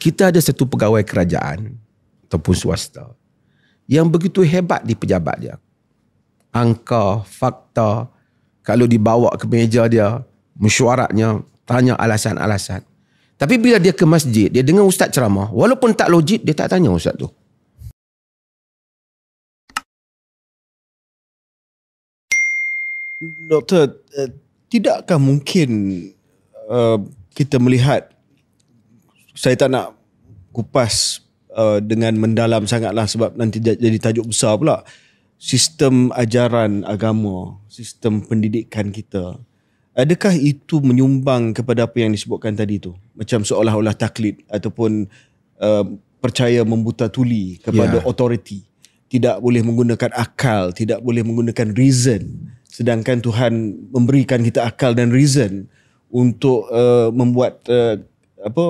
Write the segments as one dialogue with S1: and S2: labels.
S1: kita ada satu pegawai kerajaan ataupun swasta yang begitu hebat di pejabat dia. Angka, fakta, kalau dibawa ke meja dia, mesyuaratnya, tanya alasan-alasan. Tapi bila dia ke masjid, dia dengar ustaz ceramah, walaupun tak logik, dia tak tanya ustaz tu. Doktor, uh, tidakkah mungkin uh, kita melihat saya tak nak kupas uh, dengan mendalam sangatlah sebab nanti jadi tajuk besar pula. Sistem ajaran agama, sistem pendidikan kita. Adakah itu menyumbang kepada apa yang disebutkan tadi tu? Macam seolah-olah taklid ataupun uh, percaya membuta tuli kepada yeah. authority. Tidak boleh menggunakan akal, tidak boleh menggunakan reason. Sedangkan Tuhan memberikan kita akal dan reason untuk uh, membuat uh, apa,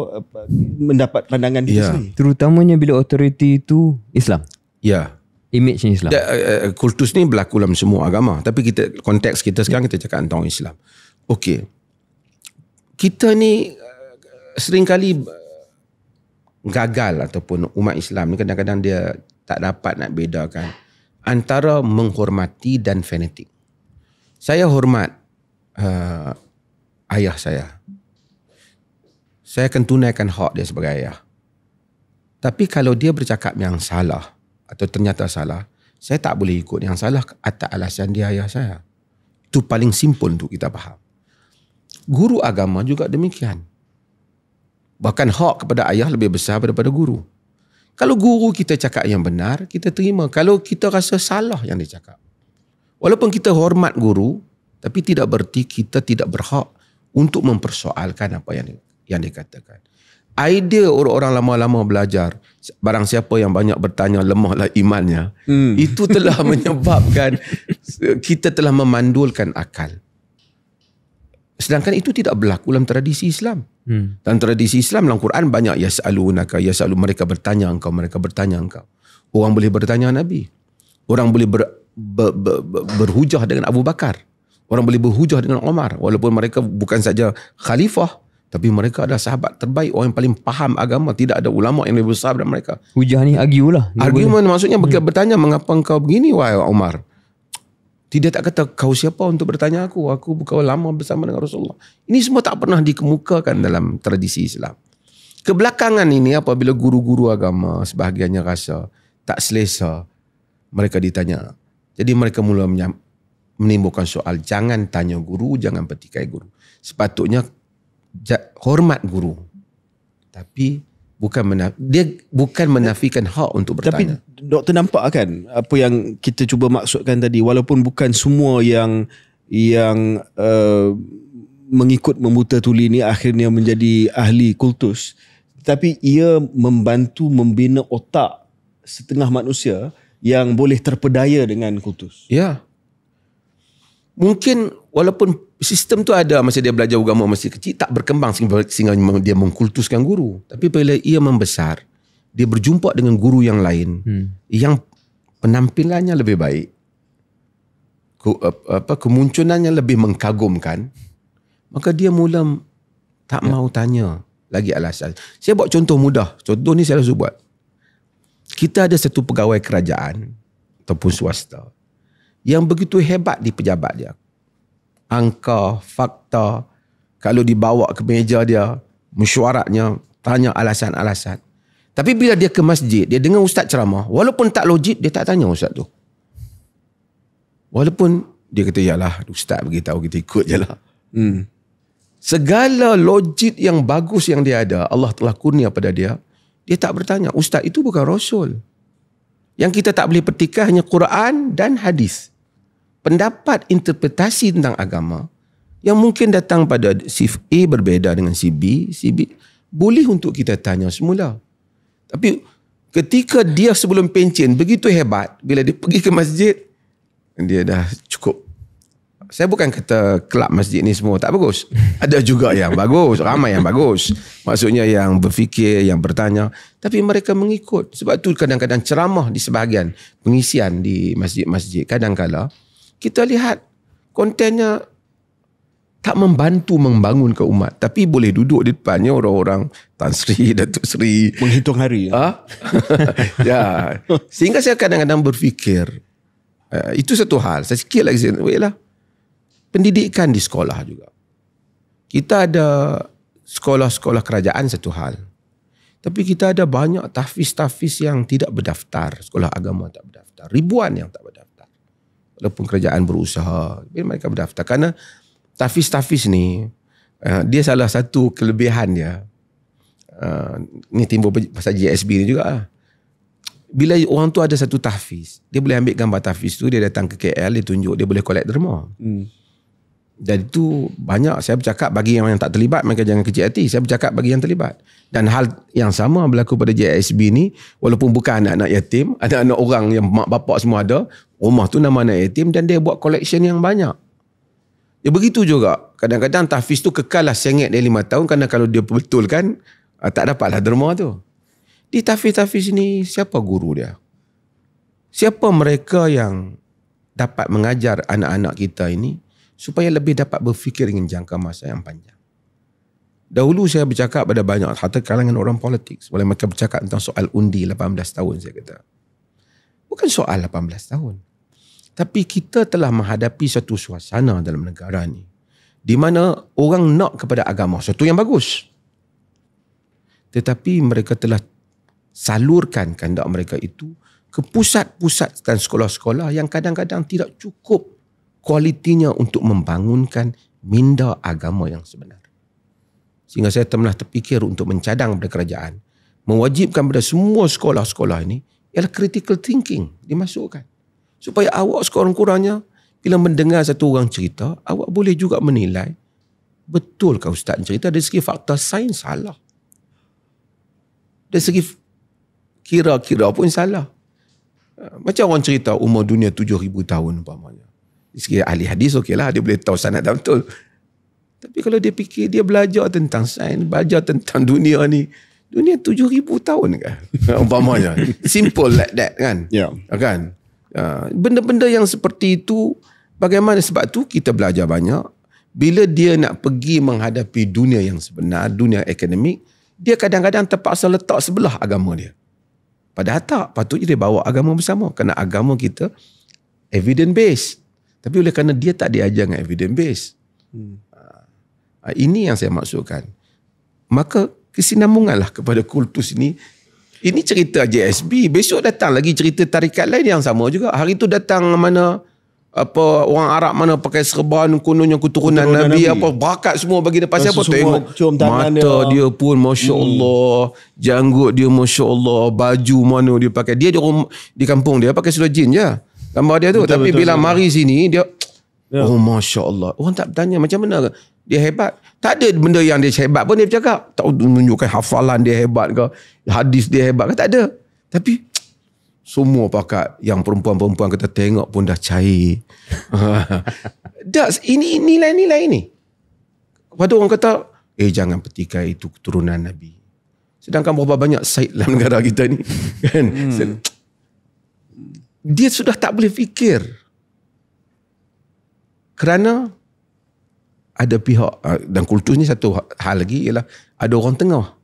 S1: mendapat pandangan kita yeah. sendiri terutamanya bila authority itu Islam ya yeah. image ni Islam uh, kultus ni berlaku dalam semua agama tapi kita konteks kita sekarang kita cakap tentang Islam okey kita ni uh, seringkali gagal ataupun umat Islam ni kadang-kadang dia tak dapat nak bedakan antara menghormati dan fanatik saya hormat uh, ayah saya saya akan tunaikan hak dia sebagai ayah. Tapi kalau dia bercakap yang salah atau ternyata salah, saya tak boleh ikut yang salah atas alasan dia ayah saya. Itu paling simpel untuk kita faham. Guru agama juga demikian. Bahkan hak kepada ayah lebih besar daripada guru. Kalau guru kita cakap yang benar, kita terima. Kalau kita rasa salah yang dia cakap. Walaupun kita hormat guru, tapi tidak berarti kita tidak berhak untuk mempersoalkan apa yang dia yang dikatakan. Idea orang-orang lama-lama belajar, barang siapa yang banyak bertanya lemahlah imannya, hmm. itu telah menyebabkan kita telah memandulkan akal. Sedangkan itu tidak berlaku dalam tradisi Islam. Hmm. Dan tradisi Islam dalam Quran banyak ya selalu nak ya selalu mereka bertanya engkau mereka bertanya engkau. Orang boleh bertanya Nabi. Orang boleh ber, ber, ber, ber, berhujah dengan Abu Bakar. Orang boleh berhujah dengan Omar walaupun mereka bukan saja khalifah tapi mereka adalah sahabat terbaik, orang yang paling faham agama. Tidak ada ulama yang lebih besar daripada mereka. Hujah ni argue lah. Argument maksudnya hmm. bertanya, mengapa engkau begini, wahai Omar? Tidak tak kata, kau siapa untuk bertanya aku? Aku bukan lama bersama dengan Rasulullah. Ini semua tak pernah dikemukakan dalam tradisi Islam. Kebelakangan ini apabila guru-guru agama sebahagiannya rasa tak selesa, mereka ditanya. Jadi mereka mula menyam, menimbulkan soal, jangan tanya guru, jangan petikai guru. Sepatutnya hormat guru. Tapi bukan menaf- dia bukan menafikan hak untuk bertanya. Tapi doktor nampak kan apa yang kita cuba maksudkan tadi walaupun bukan semua yang yang uh, mengikut membuta tuli ini akhirnya menjadi ahli kultus tapi ia membantu membina otak setengah manusia yang boleh terpedaya dengan kultus. Ya. Mungkin walaupun sistem tu ada masa dia belajar agama masa kecil tak berkembang sehingga dia mengkultuskan guru tapi bila ia membesar dia berjumpa dengan guru yang lain hmm. yang penampilannya lebih baik ke, apa kemunculannya lebih mengkagumkan maka dia mula tak ya. mau tanya lagi alasan saya buat contoh mudah contoh ni saya selalu buat kita ada satu pegawai kerajaan ataupun swasta yang begitu hebat di pejabat dia angka, fakta. Kalau dibawa ke meja dia, mesyuaratnya, tanya alasan-alasan. Tapi bila dia ke masjid, dia dengar ustaz ceramah. Walaupun tak logik, dia tak tanya ustaz tu. Walaupun dia kata, ya lah ustaz beritahu kita ikut je lah. Hmm. Segala logik yang bagus yang dia ada, Allah telah kurnia pada dia. Dia tak bertanya, ustaz itu bukan rasul. Yang kita tak boleh petikah hanya Quran dan hadis pendapat interpretasi tentang agama yang mungkin datang pada si A berbeza dengan si B, si B boleh untuk kita tanya semula. Tapi ketika dia sebelum pencen begitu hebat bila dia pergi ke masjid dia dah cukup saya bukan kata kelab masjid ni semua tak bagus. Ada juga yang bagus, ramai yang bagus. Maksudnya yang berfikir, yang bertanya. Tapi mereka mengikut. Sebab tu kadang-kadang ceramah di sebahagian pengisian di masjid-masjid. Kadang-kadang kita lihat kontennya tak membantu membangunkan umat tapi boleh duduk di depannya orang-orang Tan Sri Datuk Sri menghitung hari ya ha? ya sehingga saya kadang-kadang berfikir uh, itu satu hal saya sikit lagi lah pendidikan di sekolah juga kita ada sekolah-sekolah kerajaan satu hal tapi kita ada banyak tahfiz-tahfiz yang tidak berdaftar sekolah agama tak berdaftar ribuan yang tak berdaftar walaupun kerajaan berusaha tapi mereka berdaftar kerana tafis-tafis ni uh, dia salah satu kelebihan dia uh, ni timbul pasal GSB ni juga lah. bila orang tu ada satu tafis dia boleh ambil gambar tafis tu dia datang ke KL dia tunjuk dia boleh collect derma hmm. Dan itu banyak saya bercakap bagi yang, yang tak terlibat mereka jangan kecil hati. Saya bercakap bagi yang terlibat. Dan hal yang sama berlaku pada JSB ni walaupun bukan anak-anak yatim, ada anak orang yang mak bapak semua ada, rumah tu nama anak yatim dan dia buat collection yang banyak. Ya begitu juga. Kadang-kadang tahfiz tu kekallah sengit dia lima tahun kerana kalau dia betul kan ah, tak lah derma tu. Di tahfiz-tahfiz ni siapa guru dia? Siapa mereka yang dapat mengajar anak-anak kita ini? supaya lebih dapat berfikir dengan jangka masa yang panjang. Dahulu saya bercakap pada banyak harta kalangan orang politik. Boleh mereka bercakap tentang soal undi 18 tahun saya kata. Bukan soal 18 tahun. Tapi kita telah menghadapi satu suasana dalam negara ini Di mana orang nak kepada agama. Satu yang bagus. Tetapi mereka telah salurkan kandak mereka itu ke pusat-pusat dan sekolah-sekolah yang kadang-kadang tidak cukup kualitinya untuk membangunkan minda agama yang sebenar. Sehingga saya telah terfikir untuk mencadang pada kerajaan, mewajibkan pada semua sekolah-sekolah ini, ialah critical thinking dimasukkan. Supaya awak sekurang-kurangnya, bila mendengar satu orang cerita, awak boleh juga menilai, betul ke Ustaz cerita dari segi fakta sains salah. Dari segi kira-kira pun salah. Macam orang cerita umur dunia 7,000 tahun umpamanya. Sikit ahli hadis okey lah. Dia boleh tahu sanat dan betul. Tapi kalau dia fikir dia belajar tentang sains. Belajar tentang dunia ni. Dunia 7,000 tahun ke? Umpamanya. Simple like that kan? Ya. Yeah. Kan? Ah, benda-benda yang seperti itu. Bagaimana sebab tu kita belajar banyak. Bila dia nak pergi menghadapi dunia yang sebenar. Dunia akademik. Dia kadang-kadang terpaksa letak sebelah agama dia. Padahal tak. Patutnya dia bawa agama bersama. Kerana agama kita evidence based. Tapi oleh kerana dia tak diajar dengan evidence base. Hmm. Uh, ini yang saya maksudkan. Maka kesinambunganlah kepada kultus ini. Ini cerita JSB. Besok datang lagi cerita tarikat lain yang sama juga. Hari itu datang mana apa orang Arab mana pakai serban kononnya keturunan, keturunan Nabi, Nabi, apa bakat semua bagi dia pasal apa tengok mata dia, pun Masya Allah hmm. janggut dia Masya Allah baju mana dia pakai dia di, rumah, di kampung dia pakai seluar jin je gambar dia tu betul, tapi betul, bila betul. mari sini dia ya. oh masya Allah orang tak tanya macam mana dia hebat tak ada benda yang dia hebat pun dia cakap tak tunjukkan hafalan dia hebat ke hadis dia hebat ke tak ada tapi semua pakat yang perempuan-perempuan kita tengok pun dah cair. das, ini nilai-nilai ni. Lepas orang kata, eh jangan petikai itu keturunan Nabi. Sedangkan berapa banyak Said dalam negara kita ni. Kan? Hmm dia sudah tak boleh fikir kerana ada pihak ah, dan kultus ni satu ha-, hal lagi ialah ada orang tengah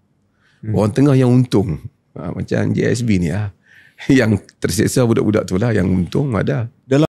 S1: hmm. orang tengah yang untung ah, macam JSB ni lah yang tersiksa budak-budak tu lah yang untung ada dalam